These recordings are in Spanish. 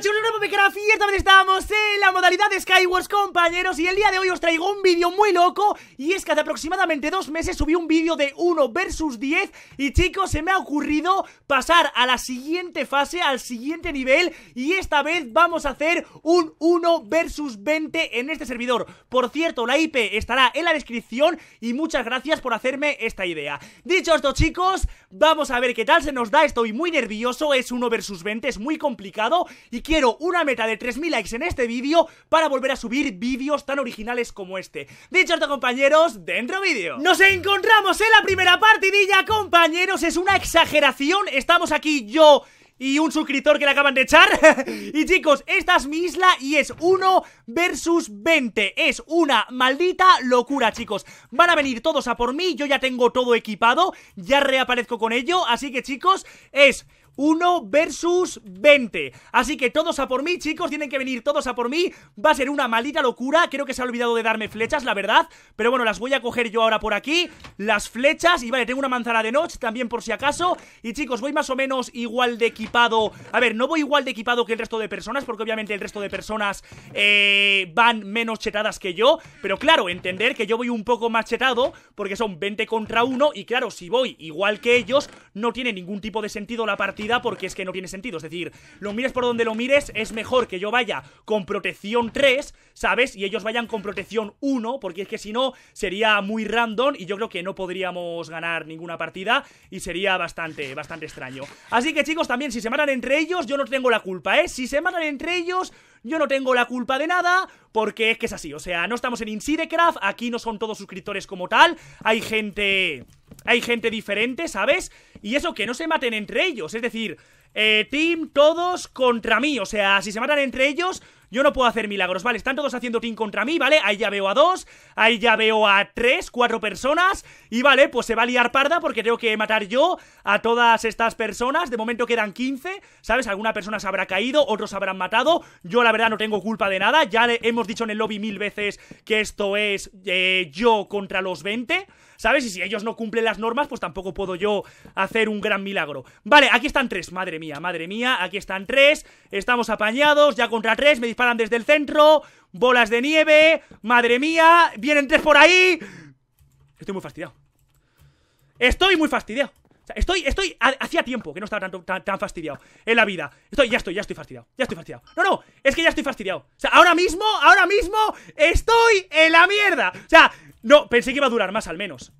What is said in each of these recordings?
todos chicos, una también estamos en la modalidad de Skywars compañeros Y el día de hoy os traigo un vídeo muy loco Y es que hace aproximadamente dos meses subí un vídeo de 1 versus 10 Y chicos, se me ha ocurrido pasar a la siguiente fase, al siguiente nivel Y esta vez vamos a hacer un 1 versus 20 en este servidor Por cierto, la IP estará en la descripción Y muchas gracias por hacerme esta idea Dicho esto chicos, vamos a ver qué tal se nos da Estoy muy nervioso, es 1 versus 20, es muy complicado Y quiero una meta de 3.000 likes en este vídeo para volver a subir vídeos tan originales como este. Dicho esto, compañeros, dentro vídeo. Nos encontramos en la primera partidilla, compañeros, es una exageración. Estamos aquí yo y un suscriptor que le acaban de echar Y chicos, esta es mi isla y es 1 versus 20 Es una maldita locura, chicos Van a venir todos a por mí, yo ya tengo todo equipado Ya reaparezco con ello, así que chicos, es... 1 versus 20. Así que todos a por mí, chicos, tienen que venir todos a por mí. Va a ser una maldita locura. Creo que se ha olvidado de darme flechas, la verdad. Pero bueno, las voy a coger yo ahora por aquí. Las flechas. Y vale, tengo una manzana de noche también por si acaso. Y chicos, voy más o menos igual de equipado. A ver, no voy igual de equipado que el resto de personas, porque obviamente el resto de personas eh, van menos chetadas que yo. Pero claro, entender que yo voy un poco más chetado, porque son 20 contra 1. Y claro, si voy igual que ellos, no tiene ningún tipo de sentido la partida porque es que no tiene sentido. Es decir, lo mires por donde lo mires, es mejor que yo vaya con protección 3, ¿sabes? Y ellos vayan con protección 1, porque es que si no, sería muy random y yo creo que no podríamos ganar ninguna partida y sería bastante, bastante extraño. Así que chicos, también si se matan entre ellos, yo no tengo la culpa, ¿eh? Si se matan entre ellos... Yo no tengo la culpa de nada, porque es que es así. O sea, no estamos en Insidecraft, aquí no son todos suscriptores como tal. Hay gente... Hay gente diferente, ¿sabes? Y eso, que no se maten entre ellos. Es decir, eh, team todos contra mí. O sea, si se matan entre ellos, yo no puedo hacer milagros, ¿vale? Están todos haciendo team contra mí, ¿vale? Ahí ya veo a dos, ahí ya veo a tres, cuatro personas Y vale, pues se va a liar parda porque tengo que matar yo a todas estas personas De momento quedan 15, ¿sabes? Alguna persona se habrá caído, otros habrán matado Yo la verdad no tengo culpa de nada Ya hemos dicho en el lobby mil veces que esto es eh, yo contra los 20 ¿sabes? Y si ellos no cumplen las normas, pues tampoco puedo yo hacer un gran milagro. Vale, aquí están tres, madre mía, madre mía, aquí están tres, estamos apañados, ya contra tres, me disparan desde el centro, bolas de nieve, madre mía, vienen tres por ahí. Estoy muy fastidiado. Estoy muy fastidiado. O sea, estoy, estoy, hacía tiempo que no estaba tan, tan, fastidiado en la vida. Estoy, ya estoy, ya estoy fastidiado, ya estoy fastidiado. No, no, es que ya estoy fastidiado. O sea, ahora mismo, ahora mismo, estoy en la mierda. O sea, no, pensé que iba a durar más al menos.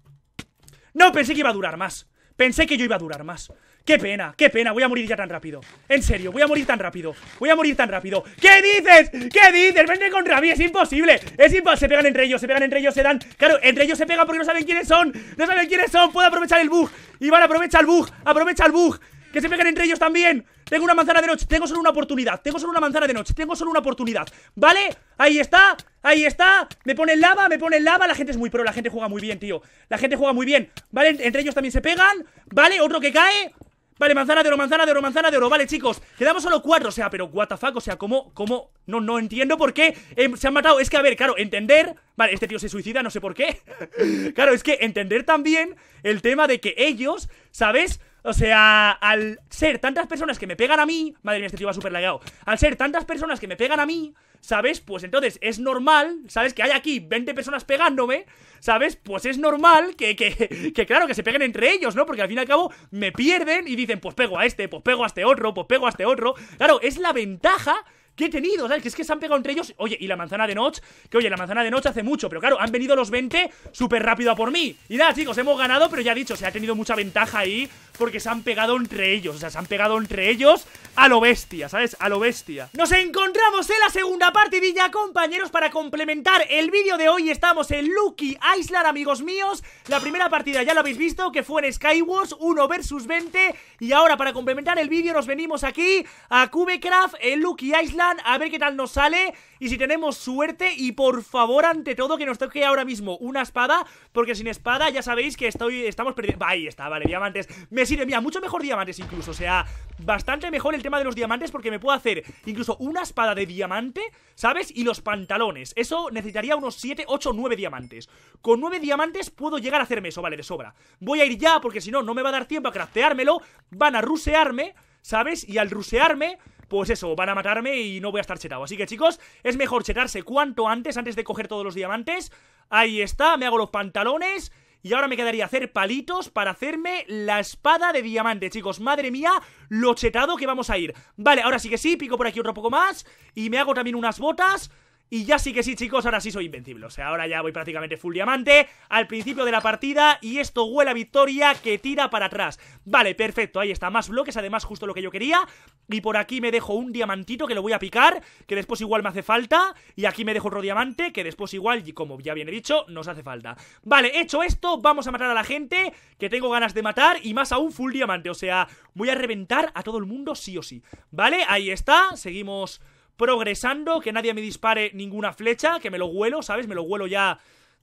No, pensé que iba a durar más. Pensé que yo iba a durar más. Qué pena, qué pena, voy a morir ya tan rápido. En serio, voy a morir tan rápido. Voy a morir tan rápido. ¿Qué dices? ¿Qué dices? Vente con rabia, es imposible. Es imposible. Se pegan entre ellos, se pegan entre ellos, se dan. Claro, entre ellos se pegan porque no saben quiénes son. No saben quiénes son. Puedo aprovechar el bug. Iván, aprovecha el bug. Aprovecha el bug. ¡Que se pegan entre ellos también! Tengo una manzana de noche, tengo solo una oportunidad Tengo solo una manzana de noche, tengo solo una oportunidad ¿Vale? Ahí está, ahí está Me pone lava, me pone lava La gente es muy pro, la gente juega muy bien, tío La gente juega muy bien, ¿vale? Entre ellos también se pegan ¿Vale? Otro que cae Vale, manzana de oro, manzana de oro, manzana de oro Vale, chicos, quedamos solo cuatro, o sea, pero what the fuck O sea, ¿cómo, cómo? No, no entiendo por qué eh, se han matado, es que a ver, claro, entender Vale, este tío se suicida, no sé por qué Claro, es que entender también El tema de que ellos, ¿sabes? O sea, al ser tantas personas que me pegan a mí, madre mía, este tío va súper Al ser tantas personas que me pegan a mí, ¿sabes? Pues entonces es normal, ¿sabes? Que hay aquí 20 personas pegándome, ¿sabes? Pues es normal que, que, que, claro, que se peguen entre ellos, ¿no? Porque al fin y al cabo me pierden y dicen, pues pego a este, pues pego a este otro, pues pego a este otro. Claro, es la ventaja ¿Qué he tenido? ¿Sabes? Que es que se han pegado entre ellos. Oye, y la manzana de noche, Que oye, la manzana de noche hace mucho. Pero claro, han venido los 20 súper rápido a por mí. Y nada, chicos, hemos ganado. Pero ya he dicho, se ha tenido mucha ventaja ahí. Porque se han pegado entre ellos. O sea, se han pegado entre ellos a lo bestia, ¿sabes? A lo bestia. Nos encontramos en la segunda partidilla, compañeros. Para complementar el vídeo de hoy, estamos en Lucky Island, amigos míos. La primera partida ya lo habéis visto, que fue en Skywars 1 vs 20. Y ahora, para complementar el vídeo, nos venimos aquí a Cubecraft en Lucky Island a ver qué tal nos sale y si tenemos suerte y por favor, ante todo, que nos toque ahora mismo una espada, porque sin espada ya sabéis que estoy, estamos perdiendo... Ahí está, vale, diamantes. Me sirve, mira, mucho mejor diamantes incluso, o sea, bastante mejor el tema de los diamantes porque me puedo hacer incluso una espada de diamante, ¿sabes? Y los pantalones. Eso necesitaría unos 7, 8, 9 diamantes. Con 9 diamantes puedo llegar a hacerme eso, vale, de sobra. Voy a ir ya porque si no, no me va a dar tiempo a crafteármelo. Van a rusearme, ¿sabes? Y al rusearme pues eso, van a matarme y no voy a estar chetado. Así que chicos, es mejor chetarse cuanto antes, antes de coger todos los diamantes. Ahí está, me hago los pantalones. Y ahora me quedaría hacer palitos para hacerme la espada de diamante, chicos. Madre mía, lo chetado que vamos a ir. Vale, ahora sí que sí, pico por aquí otro poco más. Y me hago también unas botas. Y ya sí que sí, chicos, ahora sí soy invencible. O sea, ahora ya voy prácticamente full diamante al principio de la partida y esto huele a victoria que tira para atrás. Vale, perfecto, ahí está. Más bloques, además justo lo que yo quería. Y por aquí me dejo un diamantito que lo voy a picar, que después igual me hace falta. Y aquí me dejo otro diamante, que después igual, como ya bien he dicho, nos hace falta. Vale, hecho esto, vamos a matar a la gente que tengo ganas de matar y más aún full diamante. O sea, voy a reventar a todo el mundo sí o sí. Vale, ahí está. Seguimos progresando, que nadie me dispare ninguna flecha, que me lo huelo, ¿sabes? Me lo huelo ya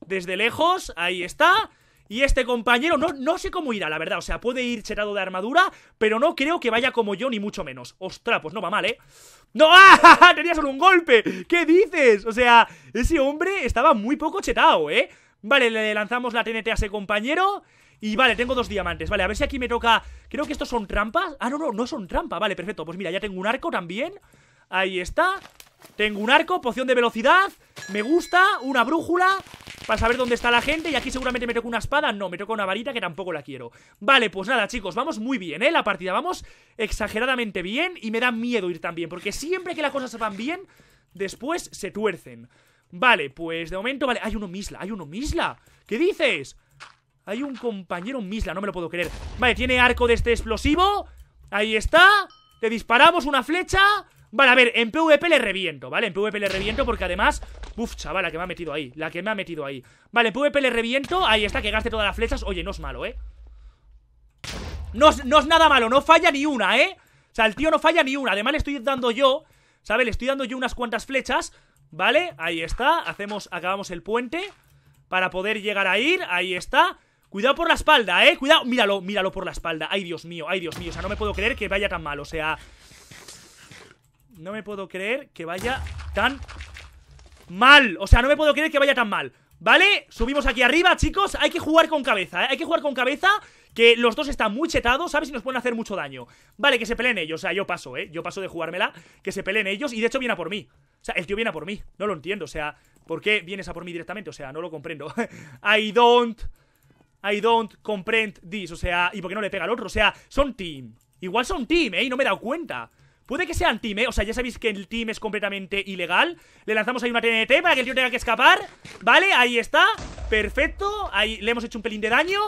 desde lejos, ahí está. Y este compañero, no, no sé cómo irá, la verdad. O sea, puede ir chetado de armadura, pero no creo que vaya como yo, ni mucho menos. Ostras, pues no va mal, ¿eh? ¡No! ¡Ah! Tenía solo un golpe. ¿Qué dices? O sea, ese hombre estaba muy poco chetado, ¿eh? Vale, le lanzamos la TNT a ese compañero. Y vale, tengo dos diamantes. Vale, a ver si aquí me toca... Creo que estos son trampas. Ah, no, no, no son trampa. Vale, perfecto. Pues mira, ya tengo un arco también. Ahí está Tengo un arco, poción de velocidad Me gusta, una brújula Para saber dónde está la gente Y aquí seguramente me toca una espada No, me toca una varita que tampoco la quiero Vale, pues nada chicos, vamos muy bien, ¿eh? La partida, vamos exageradamente bien Y me da miedo ir tan bien Porque siempre que las cosas se van bien Después se tuercen Vale, pues de momento, vale Hay uno misla, hay uno misla ¿Qué dices? Hay un compañero misla, no me lo puedo creer Vale, tiene arco de este explosivo Ahí está Le disparamos una flecha Vale, a ver, en PvP le reviento, ¿vale? En PvP le reviento porque además... Uf, chaval, la que me ha metido ahí, la que me ha metido ahí Vale, en PvP le reviento, ahí está, que gaste todas las flechas Oye, no es malo, ¿eh? No es, no es nada malo, no falla ni una, ¿eh? O sea, el tío no falla ni una Además le estoy dando yo, ¿sabes? Le estoy dando yo unas cuantas flechas ¿Vale? Ahí está, hacemos, acabamos el puente Para poder llegar a ir, ahí está Cuidado por la espalda, eh, cuidado Míralo, míralo por la espalda, ay Dios mío, ay Dios mío O sea, no me puedo creer que vaya tan mal, o sea no me puedo creer que vaya tan mal O sea, no me puedo creer que vaya tan mal ¿Vale? Subimos aquí arriba, chicos Hay que jugar con cabeza, ¿eh? Hay que jugar con cabeza que los dos están muy chetados, ¿sabes? Y nos pueden hacer mucho daño. Vale, que se peleen ellos. O sea, yo paso, ¿eh? Yo paso de jugármela. Que se peleen ellos. Y de hecho viene a por mí. O sea, el tío viene a por mí. No lo entiendo. O sea, ¿por qué vienes a por mí directamente? O sea, no lo comprendo. I don't... I don't comprend this. O sea, ¿y por qué no le pega al otro? O sea, son team. Igual son team, ¿eh? no me he dado cuenta. Puede que el team, ¿eh? O sea, ya sabéis que el team es completamente ilegal. Le lanzamos ahí una TNT para que el tío tenga que escapar. Vale, ahí está. Perfecto. Ahí le hemos hecho un pelín de daño.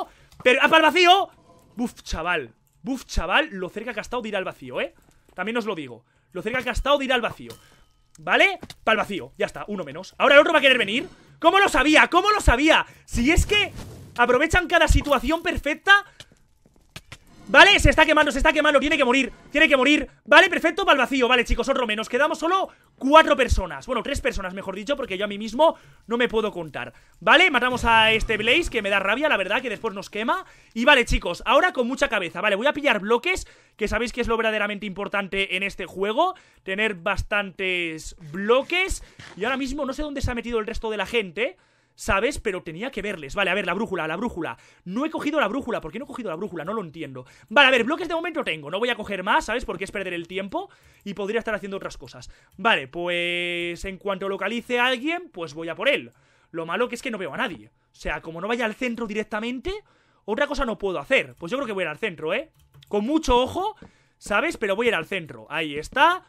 Pero... ¡Ah, para vacío! Buf, chaval. Buf, chaval, lo cerca que ha estado al vacío, ¿eh? También os lo digo. Lo cerca que ha estado al vacío. ¿Vale? Pa'l vacío. Ya está, uno menos. Ahora el otro va a querer venir. ¿Cómo lo sabía? ¿Cómo lo sabía? Si es que aprovechan cada situación perfecta ¿Vale? Se está quemando, se está quemando, tiene que morir Tiene que morir, ¿vale? Perfecto, va vacío Vale, chicos, otro menos, quedamos solo cuatro personas Bueno, tres personas, mejor dicho, porque yo a mí mismo No me puedo contar, ¿vale? Matamos a este Blaze, que me da rabia, la verdad Que después nos quema, y vale, chicos, ahora con mucha cabeza Vale, voy a pillar bloques Que sabéis que es lo verdaderamente importante en este juego Tener bastantes bloques Y ahora mismo no sé dónde se ha metido el resto de la gente, ¿sabes? Pero tenía que verles. Vale, a ver, la brújula, la brújula. No he cogido la brújula. ¿Por qué no he cogido la brújula? No lo entiendo. Vale, a ver, bloques de momento tengo. No voy a coger más, ¿sabes? Porque es perder el tiempo y podría estar haciendo otras cosas. Vale, pues en cuanto localice a alguien, pues voy a por él. Lo malo que es que no veo a nadie. O sea, como no vaya al centro directamente, otra cosa no puedo hacer. Pues yo creo que voy a ir al centro, ¿eh? Con mucho ojo, ¿sabes? Pero voy a ir al centro. Ahí está.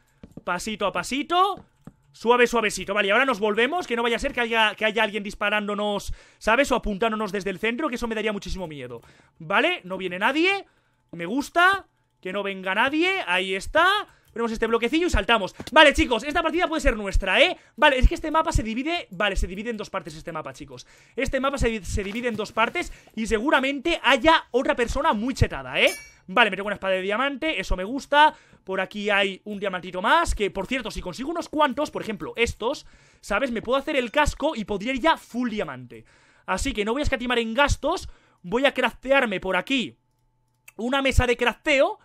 Pasito a pasito. Suave, suavecito. Vale, ahora nos volvemos. Que no vaya a ser que haya, que haya alguien disparándonos, ¿sabes? O apuntándonos desde el centro, que eso me daría muchísimo miedo. Vale, no viene nadie. Me gusta. Que no venga nadie. Ahí está. Ponemos este bloquecillo y saltamos Vale, chicos, esta partida puede ser nuestra, ¿eh? Vale, es que este mapa se divide... Vale, se divide en dos partes este mapa, chicos Este mapa se divide en dos partes Y seguramente haya otra persona muy chetada, ¿eh? Vale, me tengo una espada de diamante, eso me gusta. Por aquí hay un diamantito más, que por cierto, si consigo unos cuantos, por ejemplo, estos, ¿sabes? Me puedo hacer el casco y podría ir ya full diamante. Así que no voy a escatimar en gastos, voy a craftearme por aquí una mesa de crafteo.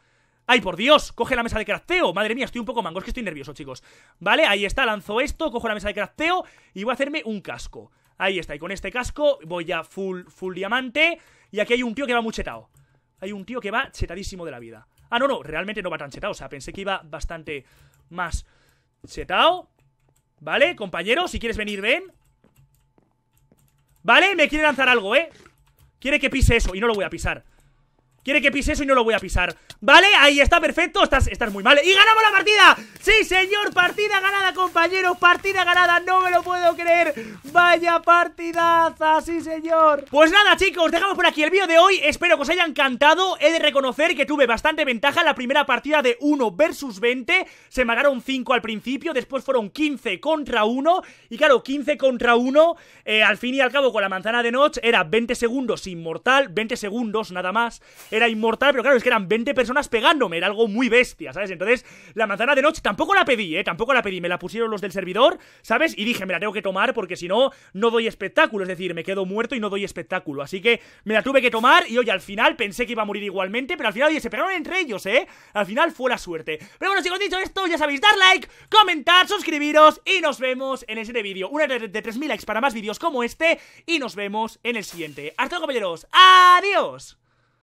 ¡Ay, por Dios! Coge la mesa de crafteo. Madre mía, estoy un poco mango, es que estoy nervioso, chicos. Vale, ahí está, lanzo esto, cojo la mesa de crafteo y voy a hacerme un casco. Ahí está, y con este casco voy ya full, full diamante. Y aquí hay un tío que va muchetado hay un tío que va chetadísimo de la vida. Ah, no, no, realmente no va tan chetado. O sea, pensé que iba bastante más chetado. ¿Vale, compañero? Si quieres venir, ven. ¿Vale? Me quiere lanzar algo, ¿eh? Quiere que pise eso y no lo voy a pisar. Quiere que pise eso y no lo voy a pisar ¿Vale? Ahí está, perfecto, estás, estás muy mal ¡Y ganamos la partida! ¡Sí, señor! Partida ganada, compañeros, partida ganada No me lo puedo creer ¡Vaya partidaza! ¡Sí, señor! Pues nada, chicos, dejamos por aquí el vídeo de hoy Espero que os haya encantado He de reconocer que tuve bastante ventaja en la primera partida de 1 versus 20 Se me 5 al principio Después fueron 15 contra 1 Y claro, 15 contra 1 eh, Al fin y al cabo, con la manzana de Notch Era 20 segundos inmortal 20 segundos, nada más era inmortal, pero claro, es que eran 20 personas pegándome, era algo muy bestia, ¿sabes? Entonces, la manzana de noche tampoco la pedí, ¿eh? Tampoco la pedí, me la pusieron los del servidor, ¿sabes? Y dije, me la tengo que tomar porque si no, no doy espectáculo, es decir, me quedo muerto y no doy espectáculo. Así que me la tuve que tomar y hoy al final pensé que iba a morir igualmente, pero al final, oye, se pegaron entre ellos, ¿eh? Al final fue la suerte. Pero bueno, si chicos, dicho esto, ya sabéis, dar like, comentar, suscribiros y nos vemos en el siguiente vídeo. Una de 3.000 likes para más vídeos como este y nos vemos en el siguiente. Hasta luego, compañeros. Adiós.